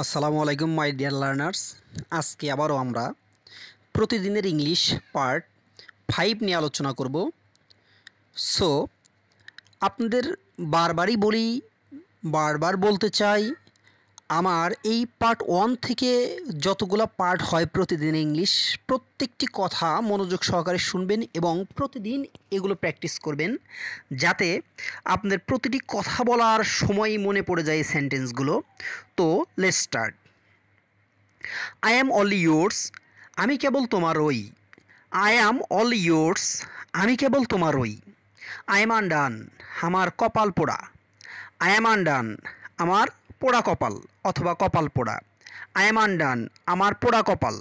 আসসালামু আলাইকুম my dear learners আজকে আবারও আমরা প্রতিদিনের ইংলিশ পার্ট ফাইভ নিয়ে আলোচনা করব সো আপনাদের বারবারই বলি বারবার বলতে চাই আমার এই পার্ট ওয়ান থেকে যতগুলো পার্ট হয় প্রতিদিন ইংলিশ প্রত্যেকটি কথা মনোযোগ সহকারে শুনবেন এবং প্রতিদিন এগুলো প্র্যাকটিস করবেন যাতে আপনাদের প্রতিটি কথা বলার সময়ই মনে পড়ে যায় সেন্টেন্সগুলো তো let start I am all yours আমি কেবল তোমার ওই আই অ্যাম অল ইয়োর্স আমি কেবল তোমার ওই আই অ্যাম আন্ডান আমার কপাল পোড়া আই অ্যাম আন্ডান আমার পোড়া কপাল অথবা কপাল পোড়া আই এম আনডান আমার পোড়া কপাল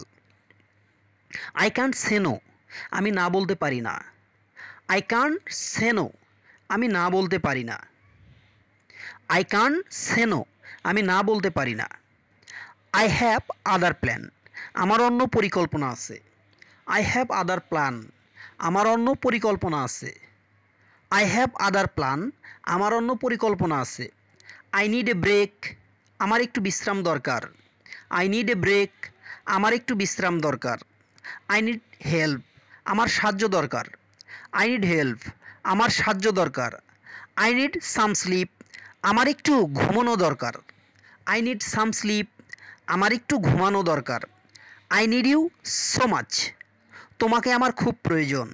আই ক্যান্ট সেনো আমি না বলতে পারি না আই ক্যান সেনো আমি না বলতে পারি না আই ক্যান সেনো আমি না বলতে পারি না আই হ্যাভ আদার প্ল্যান আমার অন্য পরিকল্পনা আছে আই হ্যাভ আদার প্ল্যান আমার অন্য পরিকল্পনা আছে আই হ্যাভ আদার প্ল্যান আমার অন্য পরিকল্পনা আছে আই নিড এ ব্রেক আমার একটু বিশ্রাম দরকার আই নিড এ ব্রেক আমার একটু বিশ্রাম দরকার আই নিড হেল্প আমার সাহায্য দরকার আই নিড হেল্প আমার সাহায্য দরকার আই নিড সাম স্লিপ আমার একটু ঘুমানো দরকার আই নিড সাম স্লিপ আমার একটু ঘুমানো দরকার I need you so much তোমাকে আমার খুব প্রয়োজন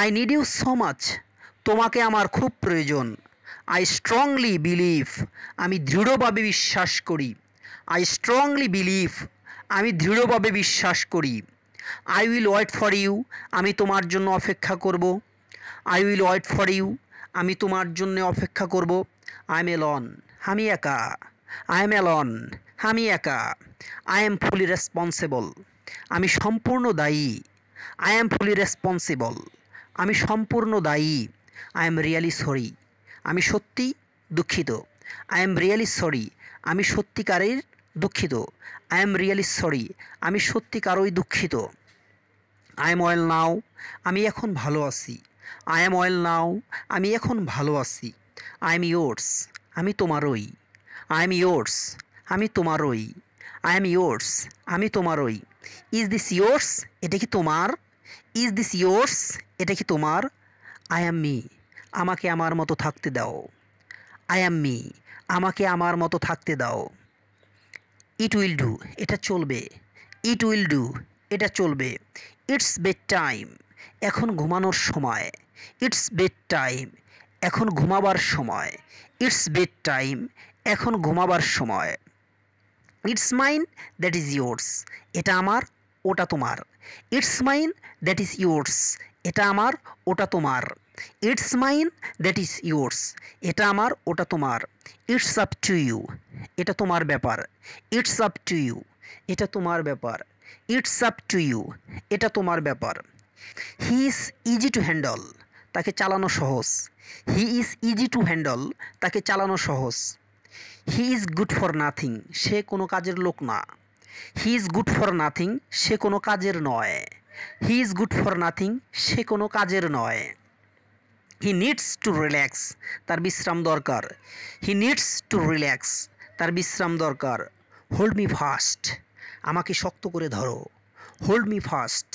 I need you so much তোমাকে আমার খুব প্রয়োজন আই স্ট্রংলি বিলিভ আমি দৃঢ়ভাবে বিশ্বাস করি আই স্ট্রংলি বিলিভ আমি দৃঢ়ভাবে বিশ্বাস করি I will wait for you আমি তোমার জন্য অপেক্ষা করব I will wait for you আমি তোমার জন্য অপেক্ষা করব আই এম এলন আমি একা আই এম এলন আমি একা আই এম ফুলি রেসপন্সিবল আমি সম্পূর্ণ দায়ী আই এম ফুলি রেসপন্সিবল আমি সম্পূর্ণ দায়ী আই এম রিয়ালি সরি আমি সত্যি দুঃখিত আই এম রিয়েলি সরি আমি সত্যিকারের দুঃখিত আই এম রিয়েলি সরি আমি সত্যিকারই দুঃখিত আই এম অয়েল নাও আমি এখন ভালো আছি আই এম অয়েল নাও আমি এখন ভালো আছি আই এম ইয়োর্স আমি তোমারই আই এম ইয়োর্স আমি তোমারই আই এম ইয়োর্স আমি তোমারই ইজ দিস ইয়োর্স এটা কি তোমার ইজ দিস ইয়োর্স এটা কি তোমার আই অ্যাম মি আমাকে আমার মতো থাকতে দাও আই অ্যাম মি আমাকে আমার মতো থাকতে দাও ইট উইল ডু এটা চলবে ইট উইল ডু এটা চলবে ইটস বেড টাইম এখন ঘুমানোর সময় ইটস বেড টাইম এখন ঘুমাবার সময় ইটস বেড টাইম এখন ঘুমাবার সময় it's mine that is yours এটা আমার ওটা তোমার it's mine that is yours এটা আমার ওটা তোমার it's mine that is yours এটা আমার ওটা তোমার ইটস আপ টু ইউ এটা তোমার ব্যাপার ইটস আপ টু ইউ এটা তোমার ব্যাপার ইটস আপ টু ইউ এটা তোমার ব্যাপার he is easy to handle তাকে চালানো সহজ he is easy to handle তাকে চালানো সহজ he is good for nothing সে কোনো কাজের লোক না he is good for nothing সে কোনো কাজের নয় he is good for nothing সে কোনো কাজের নয় হি নিডস টু রিল্যাক্স তার বিশ্রাম দরকার হি নিডস টু রিল্যাক্স তার বিশ্রাম দরকার হোল্ড মি ফাস্ট আমাকে শক্ত করে ধরো হোল্ড মি ফাস্ট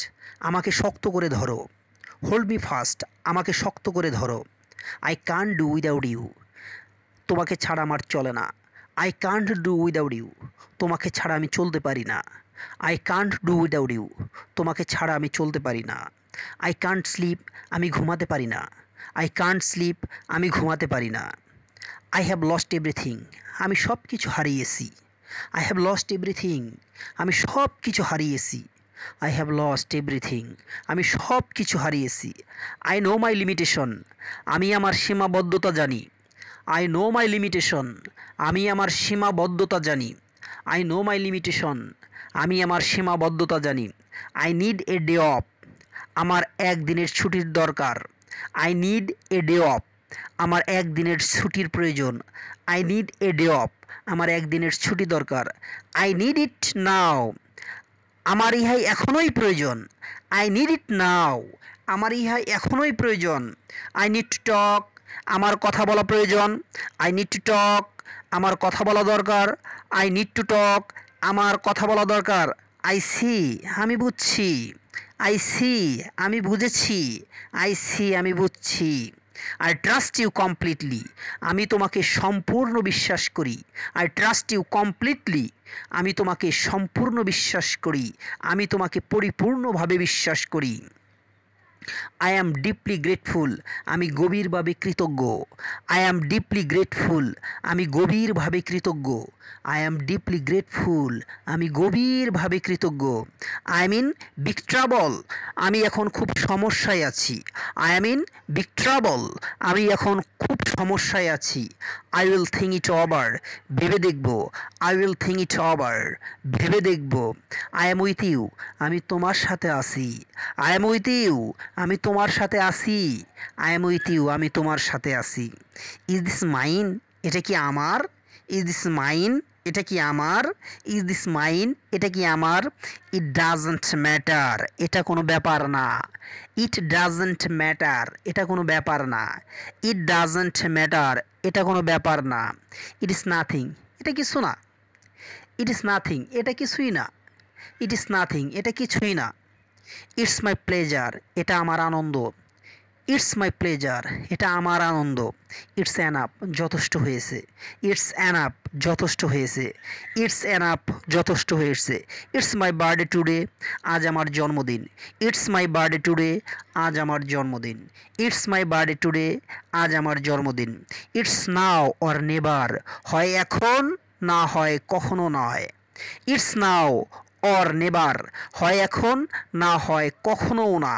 আমাকে শক্ত করে ধরো হোল্ড মি ফাস্ট আমাকে শক্ত করে ধরো আই কান ডু উইদাউট ইউ তোমাকে ছাড়া আমার চলে না I can't do without you তোমাকে ছাড়া আমি চলতে পারি না I can't do without you তোমাকে ছাড়া আমি চলতে পারি না আই কান্ট স্লিপ আমি ঘুমাতে পারি না আই কান্ট স্লিপ আমি ঘুমাতে পারি না আই হ্যাভ লস্ট এভরিথিং আমি সব কিছু হারিয়েছি আই হ্যাভ লস্ট এভরিথিং আমি সব কিছু হারিয়েছি আই হ্যাভ লস্ট এভরিথিং আমি সব কিছু হারিয়েছি আই নো মাই লিমিটেশন আমি আমার সীমাবদ্ধতা জানি আই নো মাই লিমিটেশন আমি আমার সীমাবদ্ধতা জানি আই নো মাই লিমিটেশন আমি আমার সীমাবদ্ধতা জানি I need a day off আমার একদিনের ছুটির দরকার I need a day off আমার একদিনের ছুটির প্রয়োজন I need a day off আমার একদিনের ছুটি দরকার আই নিড ইট নাও আমার ইহাই এখনোই প্রয়োজন আই নিড ইট নাও আমার ইহাই এখনোই প্রয়োজন আই নিড টু টক আমার কথা বলা প্রয়োজন আই নিড টু টক আমার কথা বলা দরকার আই নিড টু টক আমার কথা বলা দরকার আই সি আমি বুঝছি আই সি আমি বুঝেছি আই সি আমি বুঝছি আই ট্রাস্ট ইউ কমপ্লিটলি আমি তোমাকে সম্পূর্ণ বিশ্বাস করি আই ট্রাস্ট ইউ কমপ্লিটলি আমি তোমাকে সম্পূর্ণ বিশ্বাস করি আমি তোমাকে পরিপূর্ণভাবে বিশ্বাস করি আই অ্যাম ডিপলি গ্রেটফুল আমি গভীরভাবে কৃতজ্ঞ আই অ্যাম ডিপলি গ্রেটফুল আমি গভীরভাবে কৃতজ্ঞ আই অ্যাম ডিপলি গ্রেটফুল আমি গভীরভাবে কৃতজ্ঞ আই মিন বিগ ট্রাবল আমি এখন খুব সমস্যায় আছি আই মিন বিগ ট্রাবল আমি এখন খুব সমস্যায় আছি I will think it over ভেবে দেখব I will think it over ভেবে দেখব আই অ্যাম উইথ ইউ আমি তোমার সাথে আছি আই অ্যাম উইথ ইউ আমি তোমার সাথে আছি আই এম উইথ ইউ আমি তোমার সাথে আছি ইজ দিস মাইন এটা কি আমার ইজ দিস মাইন এটা কি আমার ইজ দিস মাইন এটা কি আমার ইট ডাজেন্ট ম্যাটার এটা কোনো ব্যাপার না ইট ডাজেন্ট ম্যাটার এটা কোনো ব্যাপার না ইট ডাজেন্ট ম্যাটার এটা কোনো ব্যাপার না ইট ইস নাথিং এটা কিছু না ইট ইস নাথিং এটা কিছুই না ইট ইস নাথিং এটা কিছুই না ইটস মাই প্লেজার এটা আমার আনন্দ ইটস মাই প্লেজার এটা আমার আনন্দ ইটস অ্যান আপ যথেষ্ট হয়েছে ইটস অ্যান আপ যথেষ্ট হয়েছে ইটস অ্যান আপ যথেষ্ট হয়েছে ইটস মাই বার্থডে টুডে আজ আমার জন্মদিন ইটস মাই বার্থডে টুডে আজ আমার জন্মদিন ইটস মাই বার্থডে টুডে আজ আমার জন্মদিন ইটস নাও অর নেভার হয় এখন না হয় কখনো নয় ইটস নাও অর নেবার হয় এখন না হয় কখনও না